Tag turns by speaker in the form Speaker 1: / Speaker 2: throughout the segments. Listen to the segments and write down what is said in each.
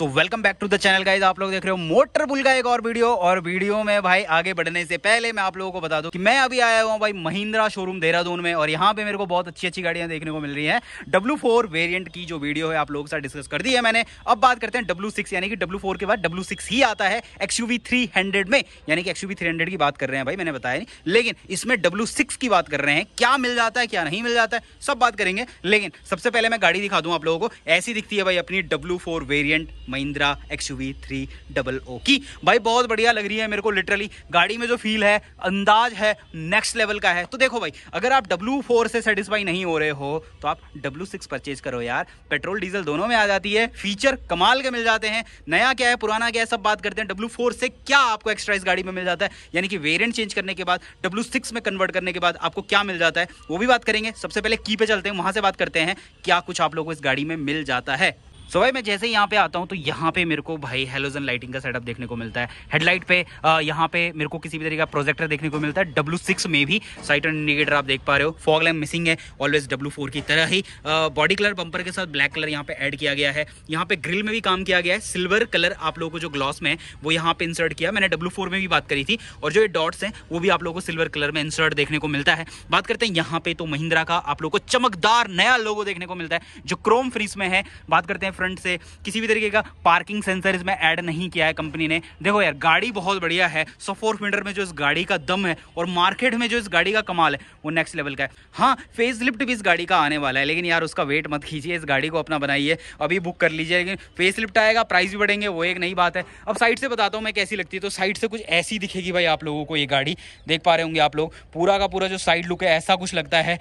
Speaker 1: so welcome back to the channel guys आप लोग देख रहे हो मोटर पुल का एक और वीडियो और वीडियो में भाई आगे बढ़ने से पहले मैं आप लोगों को बता दूं कि मैं अभी आया हुआ भाई महिंद्रा शोरूम देहरादून में और यहाँ पे मेरे को बहुत अच्छी अच्छी गाड़ियां देखने को मिल रही है डब्लू फोर वेरियंट की जो वीडियो है आप लोगों के साथ डिस्कस कर दी है मैंने अब बात करते हैं डब्लू सिक्स यानी कि डब्लू फोर के बाद डब्लू सिक्स ही आता है एक्सयूवी थ्री हंड्रेड में यानी कि एक्सयूवी थ्री हंड्रेड की बात कर रहे हैं भाई मैंने बताया नहीं लेकिन इसमें डब्लू सिक्स की बात कर रहे हैं क्या मिल जाता है क्या नहीं मिल जाता है सब बात करेंगे लेकिन सबसे पहले मैं गाड़ी दिखा दूँ आप लोगों को ऐसी दिखती है भाई अपनी W four variant Mahindra X V three double O की भाई बहुत बढ़िया लग रही है मेरे को लिटरली गाड़ी में जो फील है अंदाज है नेक्स्ट लेवल का है तो देखो भाई अगर आप डब्ल्यू फोर से सेटिस्फाई नहीं हो रहे हो तो आप डब्ल्यू सिक्स परचेज करो यार पेट्रोल डीजल दोनों में आ जाती है फीचर कमाल के मिल जाते हैं नया क्या है पुराना क्या है सब बात करते हैं डब्ल्यू फोर से क्या आपको एक्स्ट्रा इस गाड़ी में मिल जाता है यानी कि वेरियंट चेंज करने के बाद डब्ल्यू सिक्स में कन्वर्ट करने के बाद आपको क्या मिल जाता है वो भी बात करेंगे सबसे पहले की पे चलते हैं वहां से बात करते हैं क्या कुछ आप लोगों को इस गाड़ी में मिल जाता है सो भाई मैं जैसे यहाँ पे आता हूँ तो यहाँ पे मेरे को भाई हेलोजन लाइटिंग का सेटअप देखने को मिलता है हेडलाइट पे यहाँ पे मेरे को किसी भी तरीके का प्रोजेक्टर देखने को मिलता है डब्लू सिक्स में भी साइट इंडिकेटर आप देख पा रहे हो फॉग लैम मिसिंग है ऑलवेज डब्लू फोर की तरह ही बॉडी कलर बंपर के साथ ब्लैक कलर यहाँ पे ऐड किया गया है यहाँ पे ग्रिल में भी काम किया गया है सिल्वर कलर आप लोगों को जो ग्लॉस में है वो यहाँ पे इंसर्ट किया मैंने डब्लू फोर में भी बात करी थी और जो ये डॉट्स हैं वो भी आप लोगों को सिल्वर कलर में इंसर्ट देखने को मिलता है बात करते हैं यहाँ पे तो महिंद्रा का आप लोग को चमकदार नया लोगो देखने को मिलता है जो क्रोम फ्रीज में है बात करते हैं फ्रंट से किसी भी तरीके का पार्किंग सेंसर इसमें ऐड नहीं किया है कंपनी ने देखो यार गाड़ी बहुत बढ़िया है सो फोर फिंडर में जो इस गाड़ी का दम है और मार्केट में जो इस गाड़ी का कमाल है वो नेक्स्ट लेवल का है हाँ फेस लिफ्ट भी इस गाड़ी का आने वाला है लेकिन यार उसका वेट मत खींचिए इस गाड़ी को अपना बनाइए अभी बुक कर लीजिए लेकिन फेस लिफ्ट आएगा प्राइस भी बढ़ेंगे वो एक नई बात है अब साइड से बताता हूँ मैं कैसी लगती है तो साइड से कुछ ऐसी दिखेगी भाई आप लोगों को ये गाड़ी देख पा रहे होंगे आप लोग पूरा का पूरा जो साइड लुक है ऐसा कुछ लगता है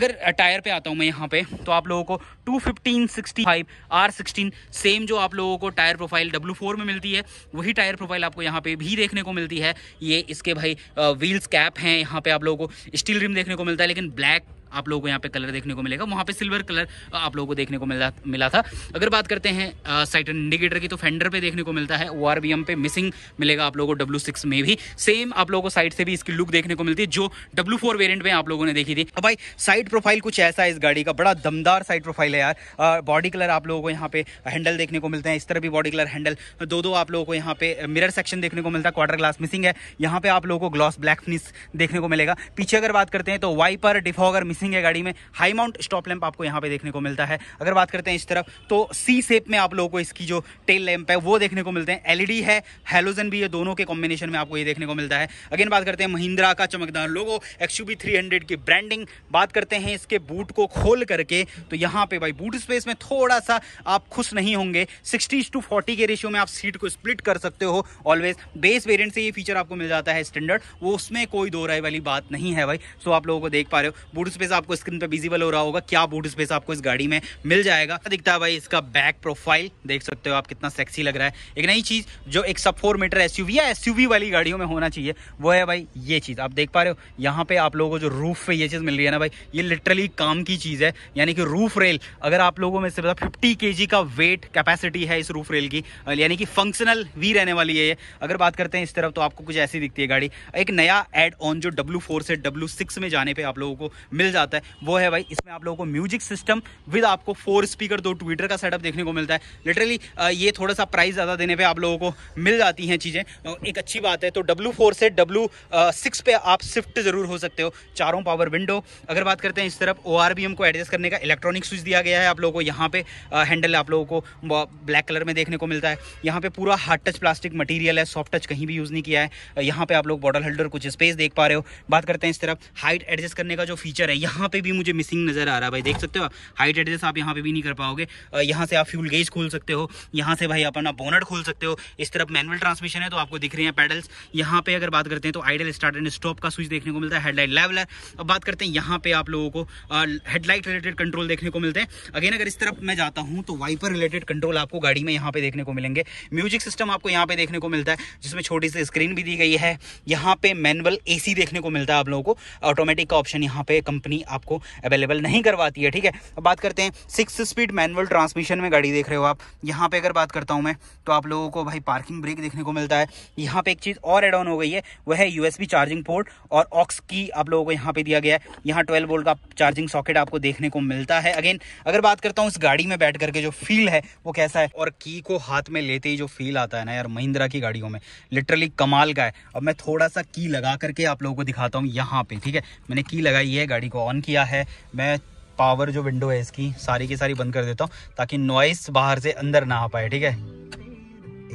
Speaker 1: अगर टायर पर आता हूँ मैं यहाँ पर तो आप लोगों को two fifteen sixty five R sixteen same जो आप लोगों को टायर प्रोफाइल डब्लू फोर में मिलती है वही टायर प्रोफाइल आपको यहाँ पे भी देखने को मिलती है ये इसके भाई व्हील्स कैप हैं यहाँ पे आप लोगों को स्टील रिम देखने को मिलता है लेकिन ब्लैक आप लोगों को यहाँ पे कलर देखने को मिलेगा वहाँ पे सिल्वर कलर आप लोगों को देखने को मिला मिला था अगर बात करते हैं साइट इंडिकेटर की तो फेंडर पे देखने को मिलता है ओ पे मिसिंग मिलेगा आप लोगों को डब्ल्यू में भी सेम आप लोगों को साइड से भी इसकी लुक देखने को मिलती है जो डब्ल्यू फोर वेरियंट में आप लोगों ने देखी थी अब भाई साइड प्रोफाइल कुछ ऐसा है इस गाड़ी का बड़ा दमदार साइड प्रोफाइल है यार बॉडी कलर आप लोगों को यहाँ पे हैंडल देखने को मिलते हैं इस तरह भी बॉडी कलर हैंडल दो दो आप लोगों को यहाँ पे मिरर सेक्शन देखने को मिलता है क्वार्टर ग्लास मिसिंग है यहाँ पे आप लोगों को ग्लॉस ब्लैक फिनिश देखने को मिलेगा पीछे अगर बात करते हैं तो वाइपर डिफॉगर मिसिंग है गाड़ी में हाई माउंट स्टॉप लैंप आपको यहाँ पे देखने को मिलता है अगर बात करते हैं इस तरफ तो सी सेप में आप लोगों को इसकी जो टेल लैंप है वो देखने को मिलते हैं एलईडी e है हेलोजन भी है दोनों के कॉम्बिनेशन में आपको ये देखने को मिलता है अगेन बात करते हैं महिंद्रा का चमकदार लोगो एक्स की ब्रांडिंग बात करते हैं इसके बूट को खोल करके तो यहाँ पे भाई बूट स्पेस में थोड़ा सा आप खुश नहीं होंगे सिक्सटी टू फोर्टी के रेशियो में आप सीट को स्प्लिट कर सकते हो ऑलवेज बेस वेरियंट से ये फीचर आपको मिल जाता है स्टैंडर्ड वो उसमें कोई दो राय वाली बात नहीं है भाई सो आप लोगों को देख पा रहे हो बूट स्पेस आपको स्क्रीन पे विजिबल हो रहा होगा क्या बूट स्पेस आपको इस गाड़ी में मिल जाएगा दिखता है भाई इसका बैक प्रोफाइल देख सकते हो आप कितना सेक्सी लग रहा है एक नई चीज जो एक सब फोर मीटर एसयूवी या एसयूवी वाली गाड़ियों में होना चाहिए वो है भाई ये चीज आप देख पा रहे हो यहाँ पे आप लोगों को जो रूफ पे ये चीज मिल रही है ना भाई ये लिटरली काम की चीज है यानी कि रूफ रेल अगर आप लोगों में सिर्फ फिफ्टी के का वेट कैपेसिटी है इस रूफ रेल की यानी कि फंक्शनल भी रहने वाली है ये अगर बात करते हैं इस तरफ तो आपको कुछ ऐसी दिखती है गाड़ी एक नया एड ऑन जो डब्ल्यू से डब्ल्यू में जाने पर आप लोगों को मिल जाता है वो है भाई इसमें आप लोगों को म्यूजिक सिस्टम विद आपको फोर स्पीकर दो ट्विटर का सेटअप देखने को मिलता है लिटरली ये थोड़ा सा प्राइस ज़्यादा देने पर आप लोगों को मिल जाती हैं चीज़ें एक अच्छी बात है तो डब्लू से डब्लू पे आप शिफ्ट ज़रूर हो सकते हो चारों पावर विंडो अगर बात करते हैं इस तरफ ओ को एडजस्ट करने का इलेक्ट्रॉनिक स्विच दिया गया है आप लोगों को यहाँ पे हैंडल आप लोगों को ब्लैक कलर में देखने को मिलता है यहाँ पे पूरा हार्ड टच प्लास्टिक मटेरियल है सॉफ्ट टच कहीं भी यूज़ नहीं किया है यहाँ पे आप लोग बॉटल होल्डर कुछ स्पेस देख पा रहे हो बात करते हैं इस तरफ हाइट एडजस्ट करने का जो फीचर है यहाँ पे भी मुझे मिसिंग नज़र आ रहा है भाई देख सकते हो हाइट एडजस्ट आप यहाँ पे भी नहीं कर पाओगे यहाँ से आप फ्यूल गेज खोल सकते हो यहाँ से भाई अपना बोनट खोल सकते हो इस तरफ मैनुअल ट्रांसमिशन है तो आपको दिख रहे हैं पैडल्स यहाँ पे अगर बात करते हैं तो आइडल स्टार्ट एंड स्टॉप का स्विच देखने को मिलता है हेडलाइट लेवलर अब बात करते हैं यहाँ पे आप लोगों को हेडलाइट रिलेटेड कंट्रोल देखने को मिलते हैं अगेन अगर इस तरफ मैं जाता हूँ तो वाइपर रिलेटेड कंट्रोल आपको गाड़ी में यहाँ पे देखने को मिलेंगे म्यूजिक सिस्टम आपको यहाँ पे देखने को मिलता है जिसमें छोटी सी स्क्रीन भी दी गई है यहाँ पे मैनुअल एसी देखने को मिलता है आप लोगों को ऑटोमेटिक का ऑप्शन यहाँ पे कंपनी कंपनी आपको अवेलेबल नहीं करवाती है ठीक है अब बात करते हैं सिक्स स्पीड मैनुअल ट्रांसमिशन में गाड़ी देख रहे हो आप यहाँ पे अगर बात करता हूँ मैं तो आप लोगों को भाई पार्किंग ब्रेक देखने को मिलता है यहाँ पे एक चीज़ और एड ऑन हो गई है वह है यूएसबी चार्जिंग पोर्ट और ऑक्स की आप लोगों को यहाँ पे दिया गया है यहाँ ट्वेल्व वोल्ट का चार्जिंग सॉकेट आपको देखने को मिलता है अगेन अगर बात करता हूँ इस गाड़ी में बैठ करके जो फील है वो कैसा है और की को हाथ में लेते ही जो फील आता है ना यार महिंद्रा की गाड़ियों में लिटरली कमाल का है अब मैं थोड़ा सा की लगा करके आप लोगों को दिखाता हूँ यहाँ पे ठीक है मैंने की लगाई है गाड़ी को ऑन किया है मैं पावर जो विंडो है इसकी सारी की सारी बंद कर देता हूँ ताकि नॉइस बाहर से अंदर ना आ पाए ठीक है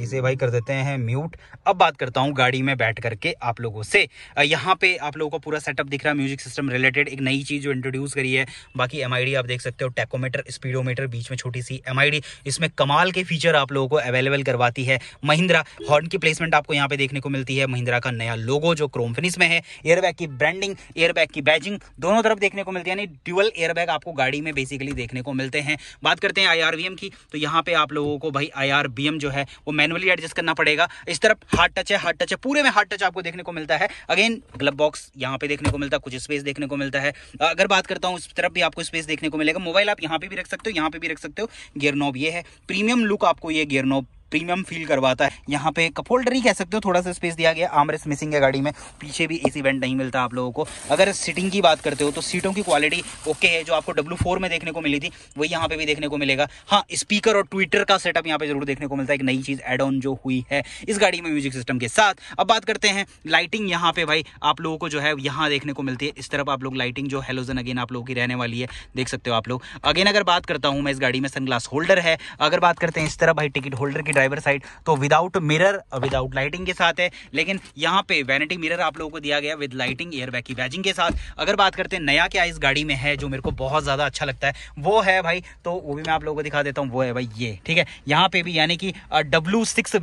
Speaker 1: इसे भाई कर देते हैं म्यूट अब बात करता हूँ गाड़ी में बैठ करके आप लोगों से यहाँ पे आप लोगों का पूरा सेटअप दिख रहा है म्यूजिक सिस्टम रिलेटेड एक नई चीज़ जो इंट्रोड्यूस करी है बाकी एम आप देख सकते हो टेकोमीटर स्पीडोमीटर बीच में छोटी सी एम इसमें कमाल के फीचर आप लोगों को अवेलेबल करवाती है महिंद्रा हॉर्न की प्लेसमेंट आपको यहाँ पे देखने को मिलती है महिंद्रा का नया लोगो जो क्रोम फिनिश में है एयरबैग की ब्रांडिंग एयरबैग की बैजिंग दोनों तरफ देखने को मिलती है यानी ड्यूअल एयरबैग आपको गाड़ी में बेसिकली देखने को मिलते हैं बात करते हैं आई की तो यहाँ पे आप लोगों को भाई आई जो है वो मैंने मैनुअली एडजस्ट करना पड़ेगा इस तरफ हार्ड टच है हार्ड टच है पूरे में हार्ड टच आपको देखने को मिलता है अगेन ग्लब बॉक्स यहाँ पे देखने को मिलता है कुछ स्पेस देखने को मिलता है अगर बात करता हूँ उस तरफ भी आपको स्पेस देखने को मिलेगा मोबाइल आप यहाँ पे भी रख सकते हो यहाँ पे भी रख सकते हो गियर नॉब ये है प्रीमियम लुक आपको ये गियर नॉब प्रीमियम फील करवाता है यहाँ पे कप होल्डर ही कह सकते हो थोड़ा सा स्पेस दिया गया आमरेस मिसिंग है गाड़ी में पीछे भी एसी वेंट नहीं मिलता आप लोगों को अगर सीटिंग की बात करते हो तो सीटों की क्वालिटी ओके है जो आपको डब्ल्यू में देखने को मिली थी वही यहाँ पे भी देखने को मिलेगा हाँ स्पीकर और ट्विटर का सेटअप यहाँ पे जरूर देखने को मिलता है एक नई चीज एड ऑन जो हुई है इस गाड़ी में म्यूजिक सिस्टम के साथ अब बात करते हैं लाइटिंग यहाँ पे भाई आप लोगों को जो है यहाँ देखने को मिलती है इस तरफ आप लोग लाइटिंग जो हेलोजन अगेन आप लोगों की रहने वाली है देख सकते हो आप लोग अगेन अगर बात करता हूँ मैं इस गाड़ी में सनग्लास होल्डर है अगर बात करते हैं इस तरह भाई टिकट होल्डर की ड्राइवर साइड तो विदाउट मिरर विदाउट लाइटिंग के साथ है लेकिन यहाँ पे वैनिटी मिरर आप लोगों को दिया गया विद लाइटिंग एयर बैग की बैजिंग के साथ अगर बात करते हैं नया क्या इस गाड़ी में है जो मेरे को बहुत ज़्यादा अच्छा लगता है वो है भाई तो वो भी मैं आप लोगों को दिखा देता हूँ वो है भाई ये ठीक है यहाँ पे भी यानी कि डब्ल्यू सिक्स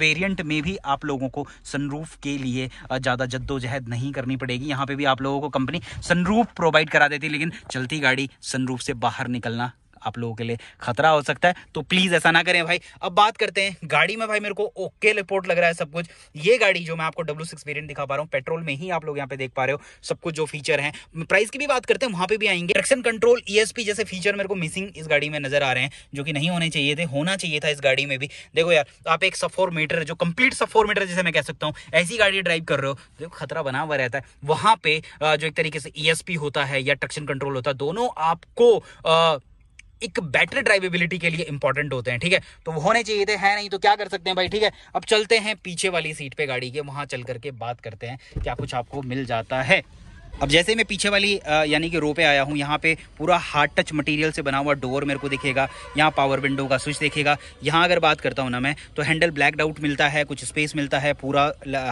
Speaker 1: में भी आप लोगों को सनरूफ के लिए ज़्यादा जद्दोजहद नहीं करनी पड़ेगी यहाँ पे भी आप लोगों को कंपनी सनरूफ प्रोवाइड करा देती है लेकिन चलती गाड़ी सनरूफ से बाहर निकलना आप लोगों के लिए खतरा हो सकता है तो प्लीज़ ऐसा ना करें भाई अब बात करते हैं गाड़ी में भाई मेरे को ओके रिपोर्ट लग रहा है सब कुछ ये गाड़ी जो मैं आपको डब्ल्यू सिक्स दिखा पा रहा हूँ पेट्रोल में ही आप लोग यहाँ पे देख पा रहे हो सब कुछ जो फीचर है प्राइस की भी बात करते हैं वहां पर भी आएंगे ट्रैक्शन कंट्रोल ईएसपी जैसे फीचर मेरे को मिसिंग इस गाड़ी में नजर आ रहे हैं जो कि नहीं होने चाहिए थे होना चाहिए था इस गाड़ी में भी देखो यार आप एक सफोर मीटर जो कंप्लीट सफोर मीटर जैसे मैं कह सकता हूँ ऐसी गाड़ी ड्राइव कर रहे हो देखो खतरा बना हुआ रहता है वहां पे जो एक तरीके से ईएसपी e होता है या ट्रक्शन कंट्रोल होता है दोनों आपको आ, एक बेटर ड्राइवेबिलिटी के लिए इंपॉर्टेंट होते हैं ठीक है तो वो होने चाहिए थे है नहीं तो क्या कर सकते हैं भाई ठीक है अब चलते हैं पीछे वाली सीट पे गाड़ी के वहां चल करके बात करते हैं क्या कुछ आपको मिल जाता है अब जैसे मैं पीछे वाली यानी कि रो पे आया हूँ यहाँ पे पूरा हार्ड टच मटेरियल से बना हुआ डोर मेरे को दिखेगा यहाँ पावर विंडो का स्विच देखेगा यहाँ अगर बात करता हूँ ना मैं तो हैंडल ब्लैकड आउट मिलता है कुछ स्पेस मिलता है पूरा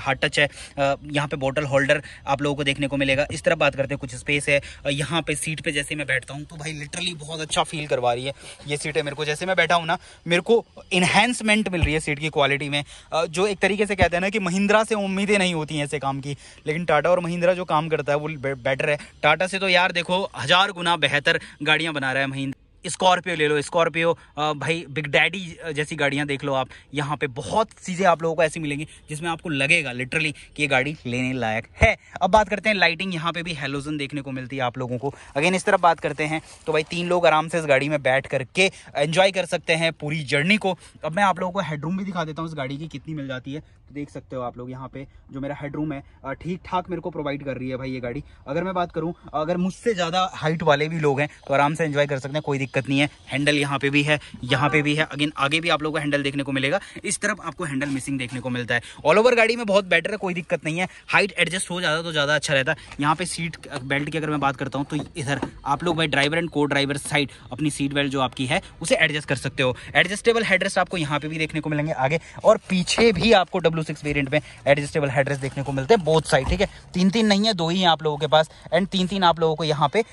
Speaker 1: हार्ड टच है यहाँ पे बॉटल होल्डर आप लोगों को देखने को मिलेगा इस तरफ बात करते हैं कुछ स्पेस है यहाँ पे सीट पर जैसे मैं बैठता हूँ तो भाई लिटरली बहुत अच्छा फील करवा रही है ये सीट है मेरे को जैसे मैं बैठा हूँ ना मेरे को इन्हेंसमेंट मिल रही है सीट की क्वालिटी में जो एक तरीके से कहते हैं ना कि महिंद्रा से उम्मीदें नहीं होती हैं ऐसे काम की लेकिन टाटा और महिंद्रा जो काम करता है वो बेटर है टाटा से तो यार देखो हज़ार गुना बेहतर गाड़ियां बना रहा है महिंद्रा स्कॉर्पियो ले लो स्कॉर्पियो भाई बिग डैडी जैसी गाड़ियाँ देख लो आप यहाँ पे बहुत चीज़ें आप लोगों को ऐसी मिलेंगी जिसमें आपको लगेगा लिटरली कि ये गाड़ी लेने लायक है अब बात करते हैं लाइटिंग यहाँ पे भी हेलोजन देखने को मिलती है आप लोगों को अगेन इस तरफ बात करते हैं तो भाई तीन लोग आराम से इस गाड़ी में बैठ करके एंजॉय कर सकते हैं पूरी जर्नी को अब मैं आप लोगों को हेडरूम भी दिखा देता हूँ इस गाड़ी की कितनी मिल जाती है तो देख सकते हो आप लोग यहाँ पे जो मेरा हेडरूम है ठीक ठाक मेरे को प्रोवाइड कर रही है भाई ये गाड़ी अगर मैं बात करूँ अगर मुझसे ज़्यादा हाइट वाले भी लोग हैं तो आराम से एन्जॉय कर सकते हैं कोई दिक्कत दिक्कत नहीं है हैंडल यहाँ पे भी है यहाँ पे भी है अगेन आगे भी आप लोगों को हैंडल देखने को मिलेगा इस तरफ आपको हैंडल मिसिंग देखने को मिलता है ऑल ओवर गाड़ी में बहुत बेटर है कोई दिक्कत नहीं है हाइट एडजस्ट हो जाता तो ज़्यादा अच्छा रहता है यहाँ पे सीट बेल्ट की अगर मैं बात करता हूँ तो इधर आप लोग भाई ड्राइवर एंड को ड्राइवर साइड अपनी सीट बेल्ट जो आपकी है उसे एडजस्ट कर सकते हो एडजस्टेबल हेड्रेस आपको यहाँ पे भी देखने को मिलेंगे आगे और पीछे भी आपको डब्ल्यू सिक्स वेरियंट में एडजस्टेबल हेड्रेस देखने को मिलते हैं बोथ साइड ठीक है तीन तीन नहीं है दो ही हैं आप लोगों के पास एंड तीन तीन आप लोगों को यहाँ पे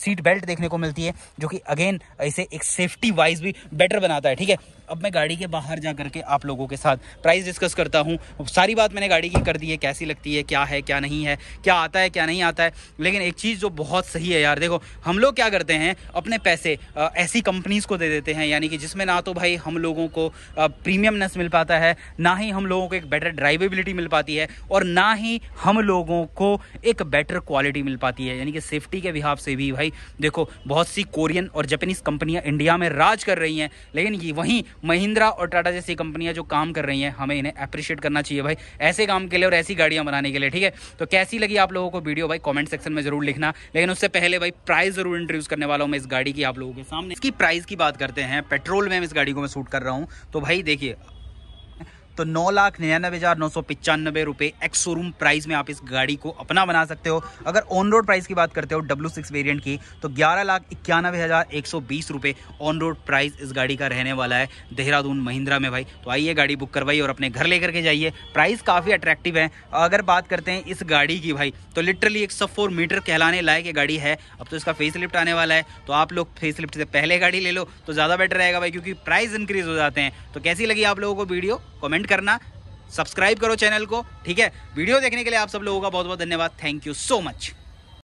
Speaker 1: सीट बेल्ट देखने को मिलती है जो कि अगेन ऐसे इसे एक सेफ्टी वाइज भी बेटर बनाता है ठीक है अब मैं गाड़ी के बाहर जा करके आप लोगों के साथ प्राइस डिस्कस करता हूँ सारी बात मैंने गाड़ी की कर दी है कैसी लगती है क्या है क्या नहीं है क्या आता है क्या नहीं आता है लेकिन एक चीज़ जो बहुत सही है यार देखो हम लोग क्या करते हैं अपने पैसे ऐसी कंपनीज़ को दे देते हैं यानी कि जिसमें ना तो भाई हम लोगों को प्रीमियमनेस मिल पाता है ना ही हम लोगों को एक बेटर ड्राइवेबिलिटी मिल पाती है और ना ही हम लोगों को एक बेटर क्वालिटी मिल पाती है यानी कि सेफ्टी के हिसाब से भी भाई देखो बहुत सी कोरियन और जैपनीज कंपनियां इंडिया में राज कर रही हैं लेकिन ये वहीं महिंद्रा और टाटा जैसी कंपनियां जो काम कर रही हैं हमें इन्हें अप्रिशिएट करना चाहिए भाई ऐसे काम के लिए और ऐसी गाड़ियां बनाने के लिए ठीक है तो कैसी लगी आप लोगों को वीडियो भाई कॉमेंट सेक्शन में जरूर लिखना लेकिन उससे पहले भाई प्राइस जरूर इंट्रोड्यूस करने वाला हूँ मैं इस गाड़ी की आप लोगों के सामने इसकी प्राइस की बात करते हैं पेट्रोल में इस गाड़ी को मैं सूट कर रहा हूँ तो भाई देखिए तो नौ लाख निन्यानवे हज़ार नौ सौ पिचानबे रुपये एक्स शोरूम प्राइस में आप इस गाड़ी को अपना बना सकते हो अगर ऑन रोड प्राइस की बात करते हो डब्ल्यू सिक्स वेरियंट की तो ग्यारह लाख इक्यानवे हज़ार एक सौ बीस रुपए ऑन रोड प्राइस इस गाड़ी का रहने वाला है देहरादून महिंद्रा में भाई तो आइए गाड़ी बुक करवाइए और अपने घर लेकर के जाइए प्राइस काफ़ी अट्रैक्टिव है अगर बात करते हैं इस गाड़ी की भाई तो लिटरली एक सौ मीटर कहलाने लायक ये गाड़ी है अब तो इसका फेस लिफ्ट आने वाला है तो आप लोग फेस लिफ्ट से पहले गाड़ी ले लो तो ज़्यादा बेटर रहेगा भाई क्योंकि प्राइस इंक्रीज हो जाते हैं तो कैसी लगी आप लोगों को वीडियो कॉमेंट करना सब्सक्राइब करो चैनल को ठीक है वीडियो देखने के लिए आप सब लोगों का बहुत बहुत धन्यवाद थैंक यू सो मच